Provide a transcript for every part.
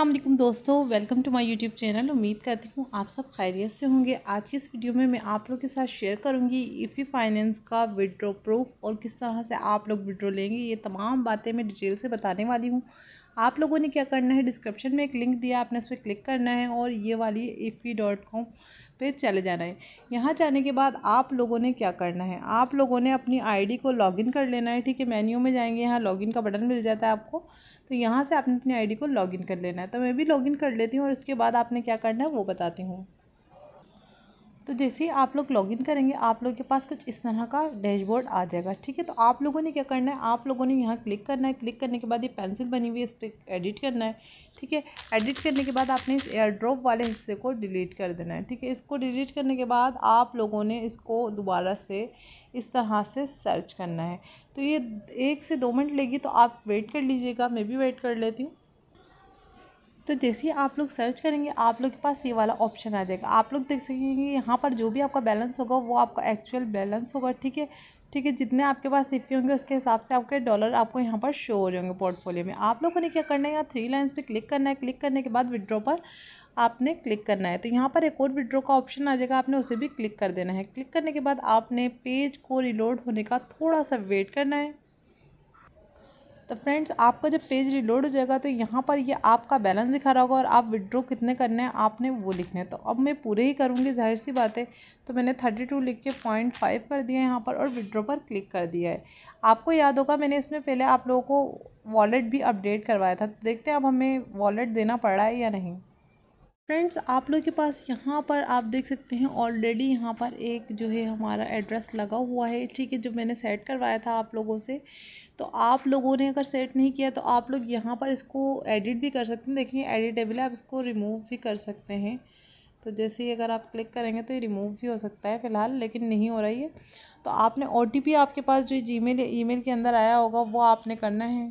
अल्लाम दोस्तों welcome to my YouTube channel उम्मीद करती हूँ आप सब खैरियत से होंगे आज की इस वीडियो में मैं आप लोग के साथ शेयर करूँगी ईफ़ी फाइनेंस का विड्रो प्रूफ और किस तरह से आप लोग विड्रो लेंगे ये तमाम बातें मैं डिटेल से बताने वाली हूँ आप लोगों ने क्या करना है डिस्क्रिप्शन में एक लिंक दिया आपने इस पर क्लिक करना है और ये वाली पी डॉट कॉम पर चले जाना है यहाँ जाने के बाद आप लोगों ने क्या करना है आप लोगों ने अपनी आईडी को लॉगिन कर लेना है ठीक है मेन्यू में जाएंगे यहाँ लॉगिन का बटन मिल जाता है आपको तो यहाँ से आपने अपनी डी को लॉगिन कर लेना है तो मैं भी लॉगिन कर लेती हूँ और उसके बाद आपने क्या करना है वो बताती हूँ तो जैसे ही आप लोग लॉगिन करेंगे आप लोग के पास कुछ इस तरह का डैशबोर्ड आ जाएगा ठीक है तो आप लोगों ने क्या करना है आप लोगों ने यहाँ क्लिक करना है क्लिक करने के बाद ये पेंसिल बनी हुई है इस पर एडिट करना है ठीक है एडिट करने के बाद आपने इस एयर ड्रॉप वाले हिस्से को डिलीट कर देना है ठीक है इसको डिलीट करने के बाद आप लोगों ने इसको दोबारा से इस तरह से सर्च करना है तो ये एक से दो मिनट लेगी तो आप वेट कर लीजिएगा मैं भी वेट कर लेती हूँ तो जैसे ही आप लोग सर्च करेंगे आप लोग के पास ये वाला ऑप्शन आ जाएगा आप लोग देख सकेंगे यहाँ पर जो भी आपका बैलेंस होगा वो आपका एक्चुअल बैलेंस होगा ठीक है ठीक है जितने आपके पास पी होंगे उसके हिसाब से आपके डॉलर आपको यहाँ पर शो हो जाएंगे पोर्टफोलियो में आप लोगों ने क्या करना है यहाँ थ्री लाइन्स पे क्लिक करना है क्लिक करने के बाद विड्रॉ पर आपने क्लिक करना है तो यहाँ पर एक और विड्रो का ऑप्शन आ जाएगा आपने उसे भी क्लिक कर देना है क्लिक करने के बाद आपने पेज को रिलोड होने का थोड़ा सा वेट करना है तो फ्रेंड्स आपका जब पेज रिलोड हो जाएगा तो यहाँ पर ये आपका बैलेंस दिखा रहा होगा और आप विड्रॉ कितने करने हैं आपने वो लिखने हैं तो अब मैं पूरे ही करूँगी जाहिर सी बात है तो मैंने थर्टी टू लिख के पॉइंट फाइव कर दिया है यहाँ पर और विड्रॉ पर क्लिक कर दिया है आपको याद होगा मैंने इसमें पहले आप लोगों को वॉलेट भी अपडेट करवाया था तो देखते हैं अब हमें वॉलेट देना पड़ रहा है या नहीं फ्रेंड्स आप लोग के पास यहाँ पर आप देख सकते हैं ऑलरेडी यहाँ पर एक जो है हमारा एड्रेस लगा हुआ है ठीक है जो मैंने सेट करवाया था आप लोगों से तो आप लोगों ने अगर सेट नहीं किया तो आप लोग यहाँ पर इसको एडिट भी कर सकते हैं देखिए एडिटेबल है आप इसको रिमूव भी कर सकते हैं तो जैसे ही अगर आप क्लिक करेंगे तो ये रिमूव भी हो सकता है फ़िलहाल लेकिन नहीं हो रही है तो आपने ओ आपके पास जो जी मेल के अंदर आया होगा वो आपने करना है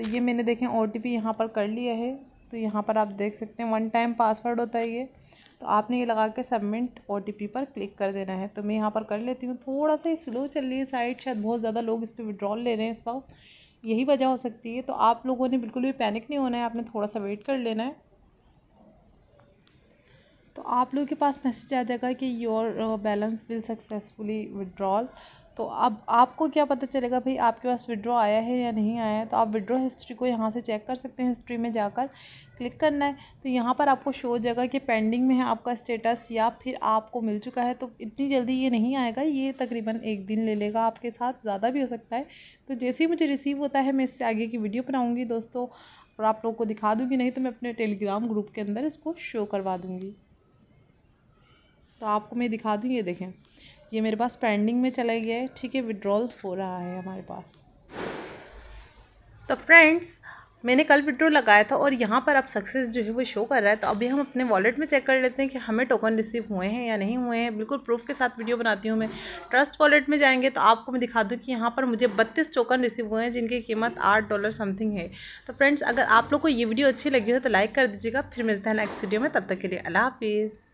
तो ये मैंने देखें ओ टी पी यहाँ पर कर लिया है तो यहाँ पर आप देख सकते हैं वन टाइम पासवर्ड होता है ये तो आपने ये लगा के सबमिट ओ टी पी पर क्लिक कर देना है तो मैं यहाँ पर कर लेती हूँ थोड़ा सा स्लो चल रही है साइट शायद बहुत ज़्यादा लोग इस पर विड्रॉल ले रहे हैं इस वक्त यही वजह हो सकती है तो आप लोगों ने बिल्कुल भी पैनिक नहीं होना है आपने थोड़ा सा वेट कर लेना है तो आप लोगों के पास मैसेज आ जाएगा कि your balance will successfully withdrawal तो अब आपको क्या पता चलेगा भाई आपके पास विड्रॉ आया है या नहीं आया है तो आप विड्रॉ हिस्ट्री को यहाँ से चेक कर सकते हैं हिस्ट्री में जाकर क्लिक करना है तो यहाँ पर आपको शो हो जाएगा कि पेंडिंग में है आपका स्टेटस या फिर आपको मिल चुका है तो इतनी जल्दी ये नहीं आएगा ये तकरीबन एक दिन ले लेगा आपके साथ ज़्यादा भी हो सकता है तो जैसे ही मुझे रिसीव होता है मैं इससे आगे की वीडियो बनाऊँगी दोस्तों और आप लोगों को दिखा दूँगी नहीं तो मैं अपने टेलीग्राम ग्रुप के अंदर इसको शो करवा दूँगी तो आपको मैं दिखा दूँ ये देखें ये मेरे पास पेंडिंग में चला गया है ठीक है विड्रॉल हो रहा है हमारे पास तो फ्रेंड्स मैंने कल विड्रो लगाया था और यहाँ पर अब सक्सेस जो है वो शो कर रहा है तो अभी हम अपने वॉलेट में चेक कर लेते हैं कि हमें टोकन रिसीव हुए हैं या नहीं हुए हैं बिल्कुल प्रूफ के साथ वीडियो बनाती हूँ मैं ट्रस्ट वॉलेट में जाएंगे तो आपको मैं दिखा दूँ कि यहाँ पर मुझे बत्तीस टोकन रिसीव हुए हैं जिनकी कीमत आठ डॉलर समथिंग है तो फ्रेंड्स अगर आप लोग को ये वीडियो अच्छी लगी हो तो लाइक कर दीजिएगा फिर मिलता है नेक्स्ट वीडियो में तब तक के लिए अला हाफिज़